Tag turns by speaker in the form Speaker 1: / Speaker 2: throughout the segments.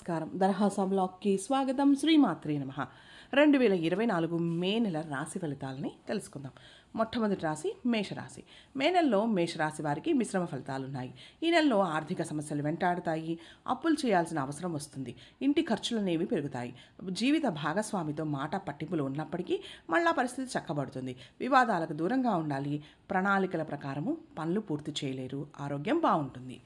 Speaker 1: నమస్కారం దర్హాసా బ్లాగ్కి స్వాగతం శ్రీమాత్రే నమ రెండు వేల ఇరవై నాలుగు మే నెల రాశి ఫలితాలని తెలుసుకుందాం మొట్టమొదటి రాశి మేషరాశి మే నెలలో మేషరాశి వారికి మిశ్రమ ఫలితాలు ఉన్నాయి ఈ నెలలో ఆర్థిక సమస్యలు వెంటాడుతాయి అప్పులు చేయాల్సిన అవసరం వస్తుంది ఇంటి ఖర్చులు అనేవి పెరుగుతాయి జీవిత భాగస్వామితో మాట పట్టింపులు ఉన్నప్పటికీ మళ్ళా పరిస్థితి చక్కబడుతుంది వివాదాలకు దూరంగా ఉండాలి ప్రణాళికల ప్రకారము పనులు పూర్తి చేయలేరు ఆరోగ్యం బాగుంటుంది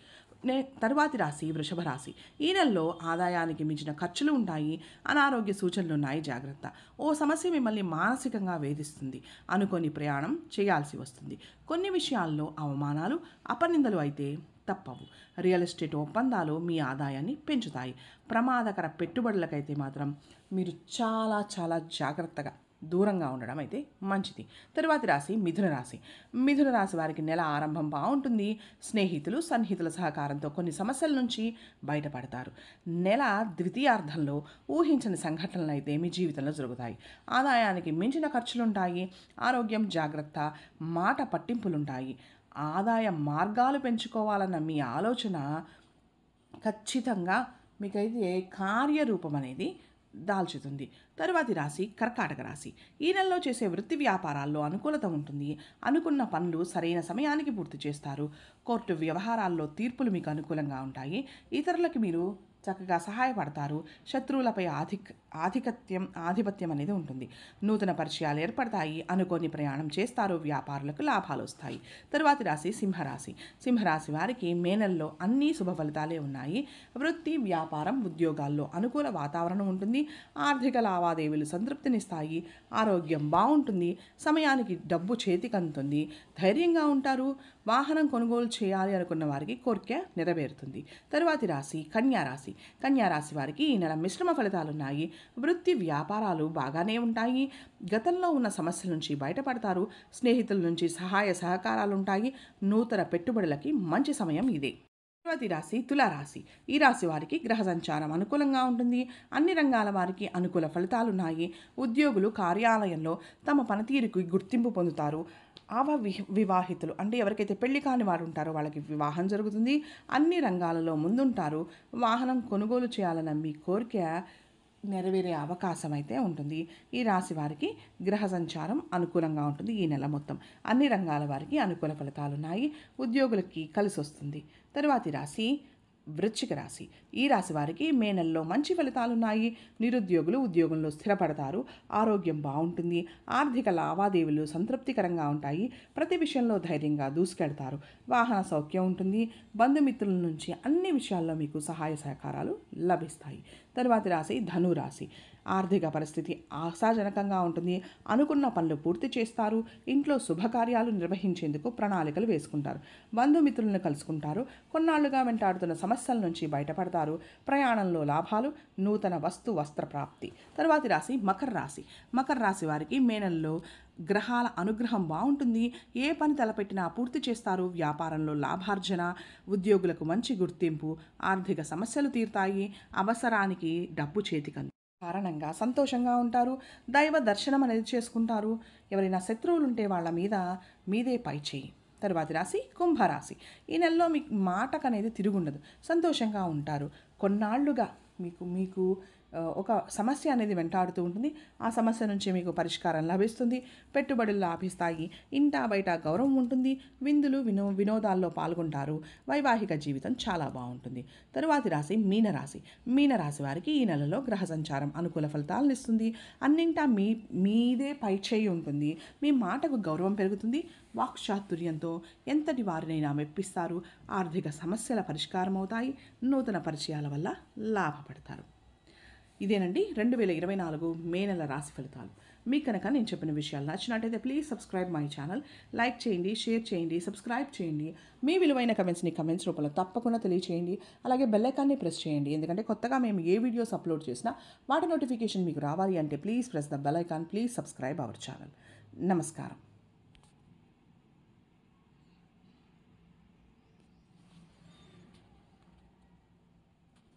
Speaker 1: నే తర్వాతి రాశి వృషభ రాశి ఈ నెలలో ఆదాయానికి మించిన ఖర్చులు ఉంటాయి అనారోగ్య సూచనలు ఉన్నాయి జాగ్రత్త ఓ సమస్య మిమ్మల్ని మానసికంగా వేధిస్తుంది అనుకోని ప్రయాణం చేయాల్సి వస్తుంది కొన్ని విషయాల్లో అవమానాలు అపనిందలు అయితే తప్పవు రియల్ ఎస్టేట్ ఒప్పందాలు మీ ఆదాయాన్ని పెంచుతాయి ప్రమాదకర పెట్టుబడులకైతే మాత్రం మీరు చాలా చాలా జాగ్రత్తగా దూరంగా ఉండడం అయితే మంచిది తరువాతి రాశి మిథున రాశి మిథున రాశి వారికి నెల ఆరంభం బాగుంటుంది స్నేహితులు సన్నిహితుల సహకారంతో కొన్ని సమస్యల నుంచి బయటపడతారు నెల ద్వితీయార్థంలో ఊహించని సంఘటనలు అయితే మీ జీవితంలో జరుగుతాయి ఆదాయానికి మించిన ఖర్చులుంటాయి ఆరోగ్యం జాగ్రత్త మాట పట్టింపులుంటాయి ఆదాయ మార్గాలు పెంచుకోవాలన్న మీ ఆలోచన ఖచ్చితంగా మీకైతే కార్యరూపం అనేది దాల్చుతుంది తరువాతి రాశి కర్కాటక రాశి ఈ నెలలో చేసే వృత్తి వ్యాపారాల్లో అనుకూలత ఉంటుంది అనుకున్న పనులు సరైన సమయానికి పూర్తి చేస్తారు కోర్టు వ్యవహారాల్లో తీర్పులు మీకు అనుకూలంగా ఉంటాయి ఇతరులకు మీరు చక్కగా సహాయపడతారు శత్రువులపై ఆధిక్ ఆధిపత్యం ఆధిపత్యం అనేది ఉంటుంది నూతన పరిచయాలు ఏర్పడతాయి అనుకోని ప్రయాణం చేస్తారు వ్యాపారులకు లాభాలు వస్తాయి తరువాతి రాశి సింహరాశి సింహరాశి వారికి మే నెలలో అన్ని శుభ ఫలితాలే ఉన్నాయి వృత్తి వ్యాపారం ఉద్యోగాల్లో అనుకూల వాతావరణం ఉంటుంది ఆర్థిక లావాదేవీలు సంతృప్తినిస్తాయి ఆరోగ్యం బాగుంటుంది సమయానికి డబ్బు చేతికందుతుంది ధైర్యంగా ఉంటారు వాహనం కొనుగోలు చేయాలి అనుకున్న వారికి కోరిక నెరవేరుతుంది తరువాతి రాశి కన్యా రాశి కన్యారాశి వారికి ఈ నెల మిశ్రమ ఫలితాలున్నాయి వృత్తి వ్యాపారాలు బాగానే ఉంటాయి గతంలో ఉన్న సమస్యల నుంచి బయటపడతారు స్నేహితుల నుంచి సహాయ సహకారాలుంటాయి నూతన పెట్టుబడులకి మంచి సమయం ఇదే తిరుపతి రాశి తులారాశి ఈ రాశి వారికి గ్రహ సంచారం అనుకూలంగా ఉంటుంది అన్ని రంగాల వారికి అనుకూల ఫలితాలున్నాయి ఉద్యోగులు కార్యాలయంలో తమ పనితీరుకు గుర్తింపు పొందుతారు ఆవ వివాహితులు అంటే ఎవరికైతే పెళ్లి కాని వారు ఉంటారో వాళ్ళకి వివాహం జరుగుతుంది అన్ని రంగాలలో ముందుంటారు వాహనం కొనుగోలు చేయాలన్న మీ కోరిక నెరవేరే అవకాశం అయితే ఉంటుంది ఈ రాశి వారికి గ్రహ సంచారం అనుకూలంగా ఉంటుంది ఈ నెల మొత్తం అన్ని రంగాల వారికి అనుకూల ఫలితాలు ఉన్నాయి ఉద్యోగులకి కలిసి వస్తుంది తరువాతి రాశి వృశ్చిక రాశి ఈ రాశి వారికి మే నెలలో మంచి ఫలితాలున్నాయి నిరుద్యోగులు ఉద్యోగంలో స్థిరపడతారు ఆరోగ్యం బాగుంటుంది ఆర్థిక లావాదేవీలు సంతృప్తికరంగా ఉంటాయి ప్రతి విషయంలో ధైర్యంగా దూసుకెడతారు వాహన సౌఖ్యం ఉంటుంది బంధుమిత్రుల నుంచి అన్ని విషయాల్లో మీకు సహాయ సహకారాలు లభిస్తాయి తరువాతి రాశి ధనురాశి ఆర్థిక పరిస్థితి ఆశాజనకంగా ఉంటుంది అనుకున్న పనులు పూర్తి చేస్తారు ఇంట్లో శుభకార్యాలు నిర్వహించేందుకు ప్రణాళికలు వేసుకుంటారు బంధుమిత్రులను కలుసుకుంటారు కొన్నాళ్లుగా వెంటాడుతున్న సమస్యల నుంచి బయటపడతారు ప్రయాణంలో లాభాలు నూతన వస్తు వస్త్ర ప్రాప్తి తర్వాతి రాశి మకర రాశి మకర రాశి వారికి మే నెలలో గ్రహాల అనుగ్రహం బాగుంటుంది ఏ పని తలపెట్టినా పూర్తి చేస్తారు వ్యాపారంలో లాభార్జన ఉద్యోగులకు మంచి గుర్తింపు ఆర్థిక సమస్యలు తీరుతాయి అవసరానికి డబ్బు చేతికలు కారణంగా సంతోషంగా ఉంటారు దైవ దర్శనం అనేది చేసుకుంటారు ఎవరైనా శత్రువులు ఉంటే వాళ్ళ మీద మీదే పై చేయి తరువాతి రాశి కుంభరాశి ఈ నెలలో మీకు మాటకు అనేది తిరుగుండదు సంతోషంగా ఉంటారు కొన్నాళ్లుగా మీకు మీకు ఒక సమస్య అనేది వెంటాడుతూ ఉంటుంది ఆ సమస్య నుంచి మీకు పరిష్కారం లభిస్తుంది పెట్టుబడులు లాభిస్తాయి ఇంటా బయట గౌరవం ఉంటుంది విందులు వినో వినోదాల్లో పాల్గొంటారు వైవాహిక జీవితం చాలా బాగుంటుంది తరువాతి రాశి మీనరాశి మీనరాశి వారికి ఈ నెలలో గ్రహ సంచారం అనుకూల ఫలితాలను ఇస్తుంది అన్నింటా మీ మీదే చేయి ఉంటుంది మీ మాటకు గౌరవం పెరుగుతుంది వాక్చాతుర్యంతో ఎంతటి వారినైనా మెప్పిస్తారు ఆర్థిక సమస్యల పరిష్కారం అవుతాయి నూతన పరిచయాల వల్ల లాభం బాగుపడతారు ఇదేనండి రెండు వేల ఇరవై నాలుగు మే నెల రాశి ఫలితాలు మీకు కనుక నేను చెప్పిన విషయాలు నచ్చినట్టయితే please subscribe my channel like చేయండి షేర్ చేయండి సబ్స్క్రైబ్ చేయండి మీ విలువైన కమెంట్స్ని కమెంట్స్ రూపంలో తప్పకుండా తెలియచేయండి అలాగే బెల్లైకాన్ని ప్రెస్ చేయండి ఎందుకంటే కొత్తగా మేము ఏ వీడియోస్ అప్లోడ్ చేసినా వాటి నోటిఫికేషన్ మీకు రావాలి అంటే please press the bell icon please subscribe our channel నమస్కారం